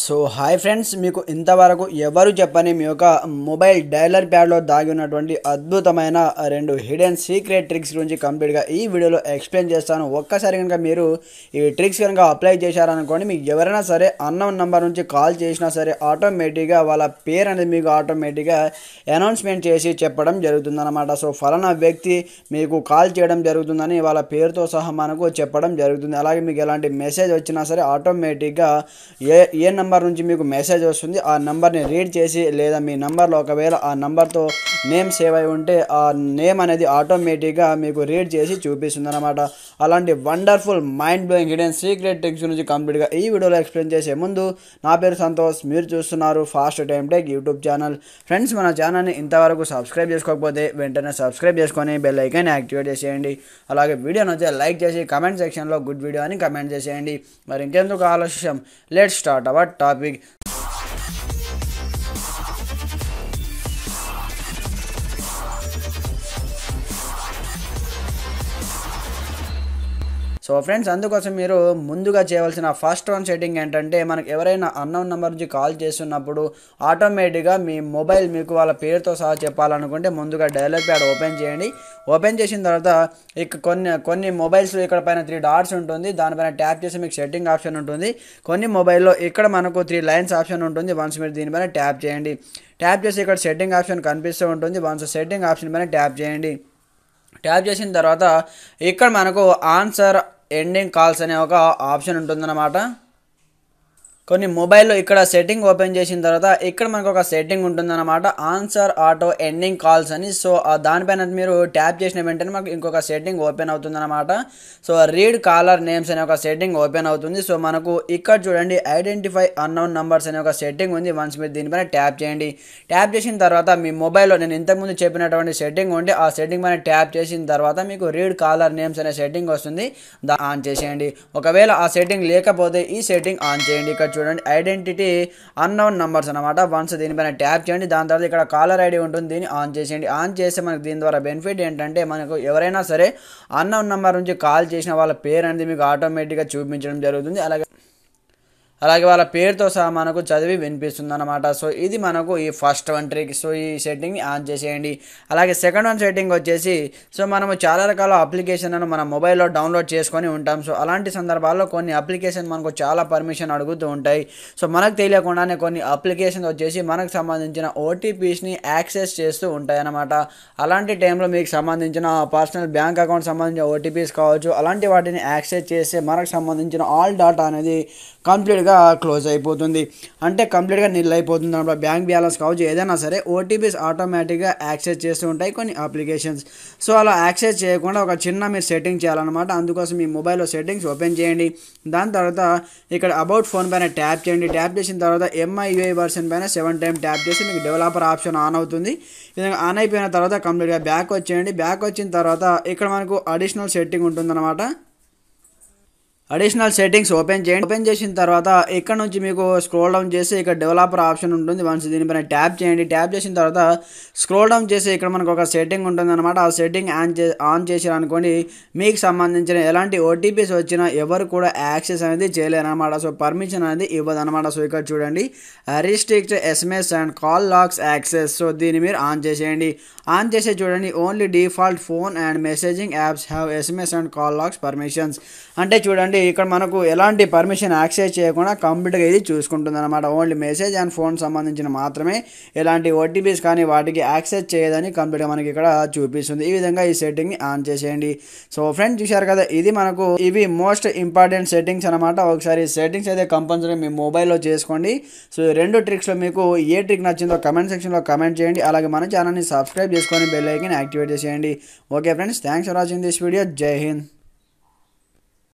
so hi friends మీకు ఇంతవరకు ఎవరు చెప్పని మీ యొక్క మొబైల్ డైలర్ ప్యాడ్లో దాగి ఉన్నటువంటి అద్భుతమైన రెండు హిడెన్ సీక్రెట్ ట్రిక్స్ గురించి కంప్లీట్గా ఈ వీడియోలో ఎక్స్ప్లెయిన్ చేస్తాను ఒక్కసారి కనుక మీరు ఈ ట్రిక్స్ కనుక అప్లై చేశారనుకోండి మీకు ఎవరైనా సరే అన్నోన్ నెంబర్ నుంచి కాల్ చేసినా సరే ఆటోమేటిక్గా వాళ్ళ పేరు అనేది మీకు ఆటోమేటిక్గా అనౌన్స్మెంట్ చేసి చెప్పడం జరుగుతుందన్నమాట సో ఫలానా వ్యక్తి మీకు కాల్ చేయడం జరుగుతుందని వాళ్ళ పేరుతో సహా మనకు చెప్పడం జరుగుతుంది అలాగే మీకు ఎలాంటి మెసేజ్ వచ్చినా సరే ఆటోమేటిక్గా ఏ ఏ నెంబర్ నుంచి మీకు మెసేజ్ వస్తుంది ఆ నెంబర్ని రీడ్ చేసి లేదా మీ నెంబర్లో ఒకవేళ ఆ నెంబర్తో నేమ్ సేవ్ అయి ఉంటే ఆ నేమ్ అనేది ఆటోమేటిక్గా మీకు రీడ్ చేసి చూపిస్తుంది అనమాట అలాంటి wonderful mind blowing hidden secret techs గురించి కంప్లీట్గా ఈ వీడియోలో ఎక్స్ప్లెయిన్ చేసే ముందు నా పేరు సంతోష్ మీరు చూస్తున్నారు fast time tech YouTube channel friends మన ఛానల్ని ఇంతవరకు సబ్స్క్రైబ్ చేసుకోకపోతే వెంటనే సబ్స్క్రైబ్ చేసుకొని బెల్ ఐకాన్ యాక్టివేట్ చేసేయండి అలాగే వీడియోని వచ్చే లైక్ చేసి కమెంట్ సెక్షన్లో గుడ్ వీడియో అని కమెంట్ చేసేయండి మరి ఇంకెందుకు ఆలస్యం let start our topic so friends అందుకోసం మీరు ముందుగా చేయవలసిన ఫస్ట్ వన్ సెట్టింగ్ ఏంటంటే మనకు ఎవరైనా అన్నోన్ నెంబర్ నుంచి కాల్ చేస్తున్నప్పుడు ఆటోమేటిక్గా మీ మొబైల్ మీకు వాళ్ళ పేరుతో సహా చెప్పాలనుకుంటే ముందుగా డెవలప్ ప్యాడ్ ఓపెన్ చేయండి ఓపెన్ చేసిన తర్వాత ఇక కొన్ని కొన్ని మొబైల్స్ ఇక్కడ పైన త్రీ డాట్స్ ఉంటుంది దానిపైన ట్యాప్ చేసి మీకు సెట్టింగ్ ఆప్షన్ ఉంటుంది కొన్ని మొబైల్లో ఇక్కడ మనకు త్రీ లైన్స్ ఆప్షన్ ఉంటుంది వన్స్ మీరు దీనిపైన ట్యాప్ చేయండి ట్యాప్ చేసి ఇక్కడ సెట్టింగ్ ఆప్షన్ కనిపిస్తూ ఉంటుంది వన్స్ సెట్టింగ్ ఆప్షన్ పైన ట్యాప్ చేయండి ట్యాప్ చేసిన తర్వాత ఇక్కడ మనకు ఆన్సర్ ఎండింగ్ కాల్స్ అనే ఒక ఆప్షన్ ఉంటుందన్నమాట కొన్ని మొబైల్లో ఇక్కడ సెట్టింగ్ ఓపెన్ చేసిన తర్వాత ఇక్కడ మనకు ఒక సెట్టింగ్ ఉంటుందన్నమాట ఆన్సర్ ఆటో ఎండింగ్ కాల్స్ అని సో దానిపైన మీరు ట్యాప్ చేసిన వెంటనే మనకు ఇంకొక సెట్టింగ్ ఓపెన్ అవుతుందన్నమాట సో రీడ్ కాలర్ నేమ్స్ అనే ఒక సెట్టింగ్ ఓపెన్ అవుతుంది సో మనకు ఇక్కడ చూడండి ఐడెంటిఫై అన్నౌన్ నంబర్స్ అనే ఒక సెట్టింగ్ ఉంది వన్స్ మీరు దీనిపైన ట్యాప్ చేయండి ట్యాప్ చేసిన తర్వాత మీ మొబైల్లో నేను ఇంతకుముందు చెప్పినటువంటి సెట్టింగ్ ఉంటే ఆ సెట్టింగ్ పైన ట్యాప్ చేసిన తర్వాత మీకు రీడ్ కాలర్ నేమ్స్ అనే సెట్టింగ్ వస్తుంది ఆన్ చేసేయండి ఒకవేళ ఆ సెట్టింగ్ లేకపోతే ఈ సెట్టింగ్ ఆన్ చేయండి ఇక్కడ చూడండి ఐడెంటిటీ అన్నోన్ నంబర్స్ అనమాట వన్స్ దీనిపైన ట్యాప్ చేయండి దాని తర్వాత ఇక్కడ కాలర్ ఐడి ఉంటుంది దీన్ని ఆన్ చేసేయండి ఆన్ చేస్తే మనకు దీని ద్వారా బెనిఫిట్ ఏంటంటే మనకు ఎవరైనా సరే అన్నోన్ నంబర్ నుంచి కాల్ చేసిన వాళ్ళ పేరు అనేది మీకు ఆటోమేటిక్గా చూపించడం జరుగుతుంది అలాగే అలాగే వాళ్ళ పేరుతో సహా మనకు చదివి వినిపిస్తుంది అనమాట సో ఇది మనకు ఈ ఫస్ట్ వన్ ట్రిక్ సో ఈ సెట్టింగ్ ఆన్ చేసేయండి అలాగే సెకండ్ వన్ సెట్టింగ్ వచ్చేసి సో మనము చాలా రకాల అప్లికేషన్లను మన మొబైల్లో డౌన్లోడ్ చేసుకొని ఉంటాం సో అలాంటి సందర్భాల్లో కొన్ని అప్లికేషన్ మనకు చాలా పర్మిషన్ అడుగుతూ ఉంటాయి సో మనకు తెలియకుండానే కొన్ని అప్లికేషన్ వచ్చేసి మనకు సంబంధించిన ఓటీపీస్ని యాక్సెస్ చేస్తూ ఉంటాయి అనమాట అలాంటి టైంలో మీకు సంబంధించిన పర్సనల్ బ్యాంక్ అకౌంట్ సంబంధించిన ఓటీపీస్ కావచ్చు అలాంటి వాటిని యాక్సెస్ చేస్తే మనకు సంబంధించిన ఆల్ డాటా అనేది కంప్లీట్గా కూడా క్లోజ్ అయిపోతుంది అంటే కంప్లీట్గా నిల్ అయిపోతుంది అనమాట బ్యాంక్ బ్యాలెన్స్ కావచ్చు ఏదైనా సరే ఓటీపీస్ ఆటోమేటిక్గా యాక్సెస్ చేస్తూ ఉంటాయి కొన్ని అప్లికేషన్స్ సో అలా యాక్సెస్ చేయకుండా ఒక చిన్న మీరు సెట్టింగ్ చేయాలన్నమాట అందుకోసం మీ మొబైల్లో సెట్టింగ్స్ ఓపెన్ చేయండి దాని తర్వాత ఇక్కడ అబౌట్ ఫోన్ పైన ట్యాప్ చేయండి ట్యాప్ చేసిన తర్వాత ఎంఐయుఐ వర్షన్ పైన సెవెన్ టైం ట్యాప్ చేసి మీకు డెవలపర్ ఆప్షన్ ఆన్ అవుతుంది విధంగా ఆన్ అయిపోయిన తర్వాత కంప్లీట్గా బ్యాక్ వచ్చేయండి బ్యాక్ వచ్చిన తర్వాత ఇక్కడ మనకు అడిషనల్ సెట్టింగ్ ఉంటుందన్నమాట అడిషనల్ సెట్టింగ్స్ ఓపెన్ చేయండి ఓపెన్ చేసిన తర్వాత ఇక్కడ నుంచి మీకు స్క్రోల్ డౌన్ చేసి ఇక్కడ డెవలపర్ ఆప్షన్ ఉంటుంది వన్స్ దీనిపైన ట్యాప్ చేయండి ట్యాప్ చేసిన తర్వాత స్క్రోల్ డౌన్ చేసి ఇక్కడ మనకు ఒక సెట్టింగ్ ఉంటుంది అనమాట ఆ సెట్టింగ్ ఆన్ చే ఆన్ అనుకోండి మీకు సంబంధించిన ఎలాంటి ఓటీపీస్ వచ్చినా ఎవరు కూడా యాక్సెస్ అనేది చేయలేరనమాట సో పర్మిషన్ అనేది ఇవ్వదనమాట సో ఇక్కడ చూడండి restrict SMS and call logs access so దీన్ని మీరు ఆన్ చేసేయండి ఆన్ చేసే చూడండి only default phone and messaging apps have SMS and call logs permissions అంటే చూడండి ఇక్కడ మనకు ఎలాంటి పర్మిషన్ యాక్సెస్ చేయకుండా కంప్యూటర్గా ఇది చూసుకుంటుంది అనమాట ఓన్లీ మెసేజ్ అండ్ ఫోన్ సంబంధించిన మాత్రమే ఎలాంటి ఓటీపీస్ కానీ వాటికి యాక్సెస్ చేయదని కంప్యూటర్ మనకి ఇక్కడ చూపిస్తుంది ఈ విధంగా ఈ సెట్టింగ్ని ఆన్ చేసేయండి సో ఫ్రెండ్స్ చూశారు కదా ఇది మనకు ఇవి మోస్ట్ ఇంపార్టెంట్ సెట్టింగ్స్ అనమాట ఒకసారి సెట్టింగ్స్ అయితే కంపల్సరీ మీ మొబైల్లో చేసుకోండి సో రెండు ట్రిక్స్లో మీకు ఏ ట్రిక్ నచ్చిందో కమెంట్ సెక్షన్లో కమెంట్ చేయండి అలాగే మన ఛానల్ని సబ్స్క్రైబ్ చేసుకొని బెల్ ఐకన్ యాక్టివేట్ చేసేయండి okay friends thanks for watching this video జై హింద్